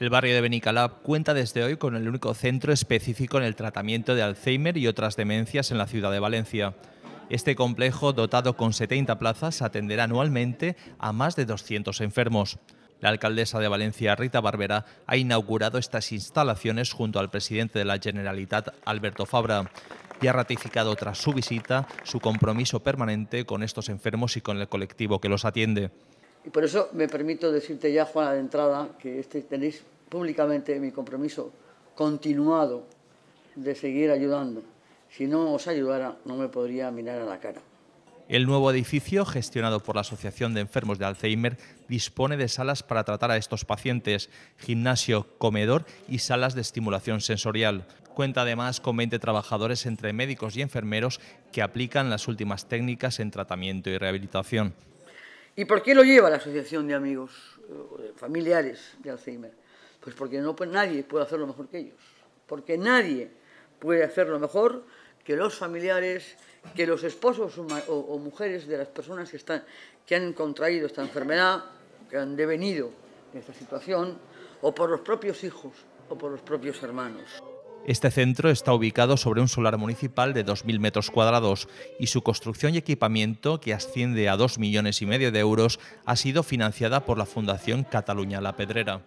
El barrio de Benicalab cuenta desde hoy con el único centro específico en el tratamiento de Alzheimer y otras demencias en la ciudad de Valencia. Este complejo, dotado con 70 plazas, atenderá anualmente a más de 200 enfermos. La alcaldesa de Valencia, Rita Barbera, ha inaugurado estas instalaciones junto al presidente de la Generalitat, Alberto Fabra, y ha ratificado tras su visita su compromiso permanente con estos enfermos y con el colectivo que los atiende. Y por eso me permito decirte ya, Juana, de entrada, que este, tenéis públicamente mi compromiso continuado de seguir ayudando. Si no os ayudara, no me podría mirar a la cara. El nuevo edificio, gestionado por la Asociación de Enfermos de Alzheimer, dispone de salas para tratar a estos pacientes, gimnasio, comedor y salas de estimulación sensorial. Cuenta además con 20 trabajadores entre médicos y enfermeros que aplican las últimas técnicas en tratamiento y rehabilitación. ¿Y por qué lo lleva la Asociación de Amigos eh, Familiares de Alzheimer? Pues porque no, nadie puede hacerlo mejor que ellos. Porque nadie puede hacerlo mejor que los familiares, que los esposos o, mujeres de las personas que, están, que han contraído esta enfermedad, que han devenido de esta situación, o por los propios hijos o por los propios hermanos. Este centro está ubicado sobre un solar municipal de 2.000 metros cuadrados y su construcción y equipamiento, que asciende a 2 millones y medio de euros, ha sido financiada por la Fundación Cataluña La Pedrera.